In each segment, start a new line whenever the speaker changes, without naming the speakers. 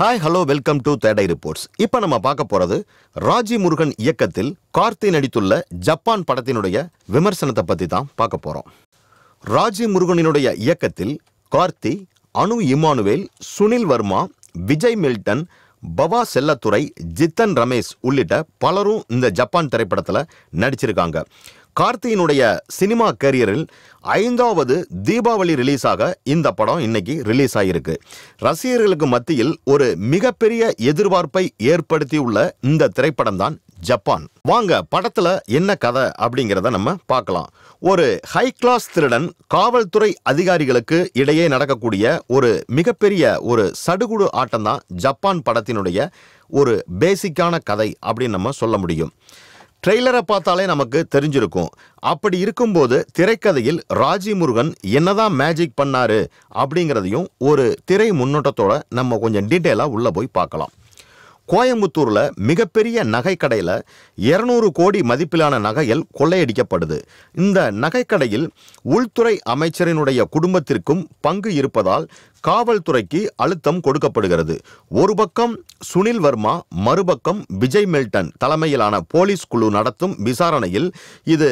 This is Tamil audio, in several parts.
ஹாய் ஹலோ வெல்கம் டு தேடை ரிப்போர்ட்ஸ் இப்போ நம்ம பார்க்க போகிறது ராஜி முருகன் இயக்கத்தில் கார்த்தி நடித்துள்ள ஜப்பான் படத்தினுடைய விமர்சனத்தை பற்றி தான் பார்க்க போகிறோம் ராஜி முருகனினுடைய இயக்கத்தில் கார்த்தி அனு இமானுவேல் சுனில் வர்மா விஜய் மில்டன் பவா செல்லத்துறை ஜித்தன் ரமேஷ் உள்ளிட்ட பலரும் இந்த ஜப்பான் திரைப்படத்தில் நடிச்சிருக்காங்க கார்த்தியினுடைய சினிமா கேரியரில் ஐந்தாவது தீபாவளி ரிலீஸாக இந்த படம் இன்னைக்கு ரிலீஸ் ஆகியிருக்கு ரசிகர்களுக்கு மத்தியில் ஒரு மிகப்பெரிய எதிர்பார்ப்பை ஏற்படுத்தியுள்ள இந்த திரைப்படம் தான் ஜப்பான் வாங்க படத்துல என்ன கதை அப்படிங்கிறத நம்ம பார்க்கலாம் ஒரு ஹை கிளாஸ் திருடன் காவல்துறை அதிகாரிகளுக்கு இடையே நடக்கக்கூடிய ஒரு மிகப்பெரிய ஒரு சடுகுடு ஆட்டம் தான் ஜப்பான் படத்தினுடைய ஒரு பேசிக்கான கதை அப்படின்னு நம்ம சொல்ல முடியும் ட்ரெய்லரை பார்த்தாலே நமக்கு தெரிஞ்சிருக்கும் அப்படி இருக்கும்போது திரைக்கதையில் ராஜி முருகன் என்னதான் மேஜிக் பண்ணாரு அப்படிங்கிறதையும் ஒரு திரை முன்னோட்டத்தோட நம்ம கொஞ்சம் டீட்டெயிலாக உள்ளே போய் பார்க்கலாம் கோயம்புத்தூரில் மிகப்பெரிய நகைக்கடையில் இரநூறு கோடி மதிப்பிலான நகைகள் கொள்ளையடிக்கப்படுது இந்த நகைக்கடையில் உள்துறை அமைச்சரினுடைய குடும்பத்திற்கும் பங்கு இருப்பதால் காவல்துறைக்கு அழுத்தம் கொடுக்கப்படுகிறது ஒரு பக்கம் சுனில் வர்மா மறுபக்கம் விஜய் மில்டன் தலைமையிலான போலீஸ் குழு நடத்தும் விசாரணையில் இது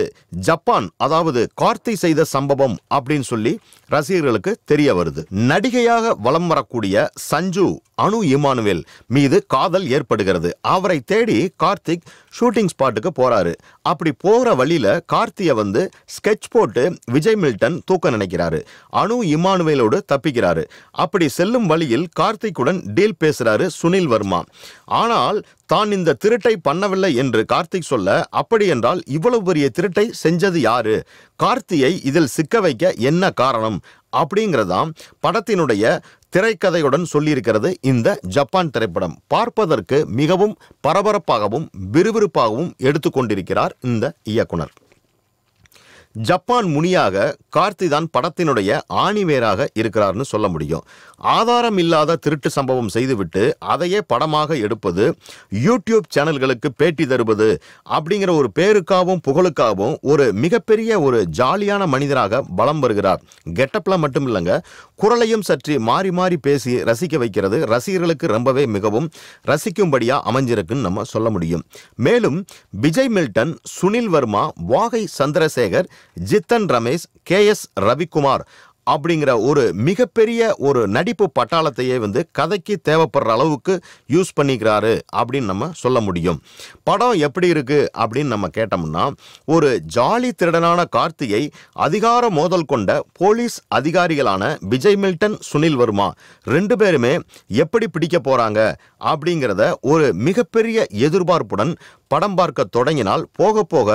ஜப்பான் அதாவது கார்த்தி செய்த சம்பவம் அப்படின்னு சொல்லி ரசிகர்களுக்கு தெரிய வருது நடிகையாக வலம் வரக்கூடிய சஞ்சு அனு இமானுவேல் மீது காதல் ஏற்படுகிறது அவரை தேடி கார்த்திக் ஷூட்டிங் ஸ்பாட்டுக்கு போறாரு அப்படி போகிற வழியில கார்த்தியை வந்து ஸ்கெட்ச் போட்டு விஜய் மில்டன் தூக்க நினைக்கிறாரு அனு இமானுவேலோடு தப்பிக்கிறாரு அப்படி செல்லும் வழியில் கார்த்திக்குடன் டீல் பேசுறாரு சுனில் வர்மா ஆனால் தான் இந்த திருட்டை பண்ணவில்லை என்று கார்த்திக் சொல்ல அப்படி என்றால் இவ்வளவு பெரிய திருட்டை செஞ்சது யாரு கார்த்தியை இதில் சிக்க வைக்க என்ன காரணம் அப்படிங்கிறதாம் படத்தினுடைய திரைக்கதையுடன் சொல்லியிருக்கிறது இந்த ஜப்பான் திரைப்படம் பார்ப்பதற்கு மிகவும் பரபரப்பாகவும் விறுவிறுப்பாகவும் எடுத்துக்கொண்டிருக்கிறார் இந்த இயக்குனர் ஜப்பான் முனியாக கார்த்தி தான் படத்தினுடைய ஆணிவேராக இருக்கிறார்னு சொல்ல முடியும் ஆதாரம் இல்லாத திருட்டு சம்பவம் செய்துவிட்டு அதையே படமாக எடுப்பது யூடியூப் சேனல்களுக்கு பேட்டி தருவது அப்படிங்கிற ஒரு பேருக்காகவும் புகழுக்காகவும் ஒரு மிகப்பெரிய ஒரு ஜாலியான மனிதராக பலம் வருகிறார் கெட்டப்பில் மட்டும் இல்லைங்க குரலையும் சற்று மாறி மாறி பேசி ரசிக்க வைக்கிறது ரசிகர்களுக்கு ரொம்பவே மிகவும் ரசிக்கும்படியாக அமைஞ்சிருக்குன்னு நம்ம சொல்ல முடியும் மேலும் விஜய் மில்டன் சுனில் வர்மா வாகை சந்திரசேகர் ஜித்தன் ரமேஷ் கே எஸ் ரவிக்குமார் அப்படிங்கிற ஒரு மிகப்பெரிய ஒரு நடிப்பு பட்டாளத்தையே வந்து கதைக்கு தேவைப்படுற அளவுக்கு யூஸ் பண்ணிக்கிறாரு அப்படின்னு நம்ம சொல்ல முடியும் படம் எப்படி இருக்குது அப்படின்னு நம்ம கேட்டோம்னா ஒரு ஜாலி திருடனான கார்த்தியை அதிகார மோதல் கொண்ட போலீஸ் அதிகாரிகளான விஜய் மில்டன் சுனில் வர்மா ரெண்டு பேருமே எப்படி பிடிக்க போகிறாங்க அப்படிங்கிறத ஒரு மிகப்பெரிய எதிர்பார்ப்புடன் படம் பார்க்க தொடங்கினால் போக போக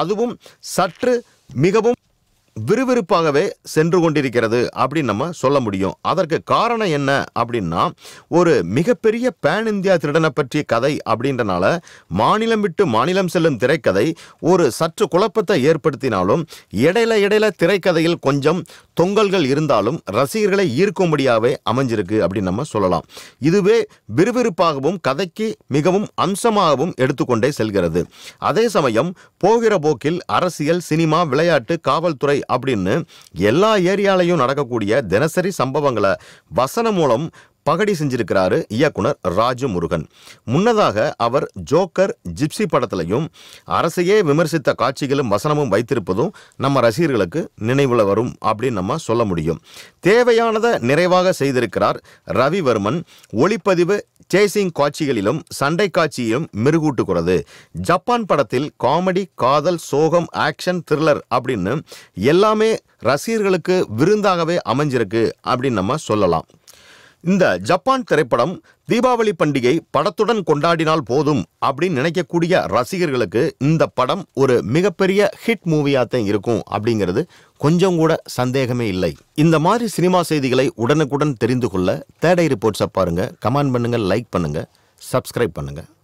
அதுவும் சற்று மிகவும் விறுவிறுப்பாகவே சென்று கொண்டிருக்கிறது அப்படின்னு நம்ம சொல்ல முடியும் அதற்கு காரணம் என்ன அப்படின்னா ஒரு மிகப்பெரிய பேன் இந்தியா திருடனை பற்றிய கதை அப்படின்றனால மாநிலம் விட்டு மாநிலம் செல்லும் திரைக்கதை ஒரு சற்று குழப்பத்தை ஏற்படுத்தினாலும் இடையில இடையில திரைக்கதையில் கொஞ்சம் தொங்கல்கள் இருந்தாலும் ரசிகர்களை ஈர்க்கும்படியாகவே அமைஞ்சிருக்கு அப்படின்னு நம்ம சொல்லலாம் இதுவே விறுவிறுப்பாகவும் கதைக்கு மிகவும் அம்சமாகவும் எடுத்துக்கொண்டே செல்கிறது அதே சமயம் போகிற போக்கில் அரசியல் சினிமா விளையாட்டு காவல்துறை அப்படின்னு எல்லா ஏரியாலையும் நடக்கக்கூடிய தினசரி சம்பவங்களை வசனம் மூலம் பகடி செஞ்சிருக்கிறாரு இயக்குனர் ராஜு முருகன் முன்னதாக அவர் ஜோக்கர் ஜிப்சி படத்திலையும் அரசையே விமர்சித்த காட்சிகளும் வசனமும் வைத்திருப்பதும் நம்ம ரசிகர்களுக்கு நினைவுல வரும் அப்படின்னு நம்ம சொல்ல முடியும் தேவையானதை நிறைவாக செய்திருக்கிறார் ரவிவர்மன் ஒளிப்பதிவு சேசிங் காட்சிகளிலும் சண்டை காட்சியிலும் மிருகூட்டுகிறது ஜப்பான் படத்தில் காமெடி காதல் சோகம் ஆக்ஷன் த்ரில்லர் அப்படின்னு எல்லாமே ரசிகர்களுக்கு விருந்தாகவே அமைஞ்சிருக்கு அப்படின்னு நம்ம சொல்லலாம் இந்த ஜப்பான் திரைப்படம் தீபாவளி பண்டிகை படத்துடன் கொண்டாடினால் போதும் அப்படின்னு நினைக்கக்கூடிய ரசிகர்களுக்கு இந்த படம் ஒரு மிகப்பெரிய ஹிட் மூவியாக தான் இருக்கும் அப்படிங்கிறது கொஞ்சம் கூட சந்தேகமே இல்லை இந்த மாதிரி சினிமா செய்திகளை உடனுக்குடன் தெரிந்து கொள்ள தேடை ரிப்போர்ட்ஸை பாருங்கள் கமெண்ட் பண்ணுங்கள் லைக் பண்ணுங்கள் சப்ஸ்கிரைப் பண்ணுங்கள்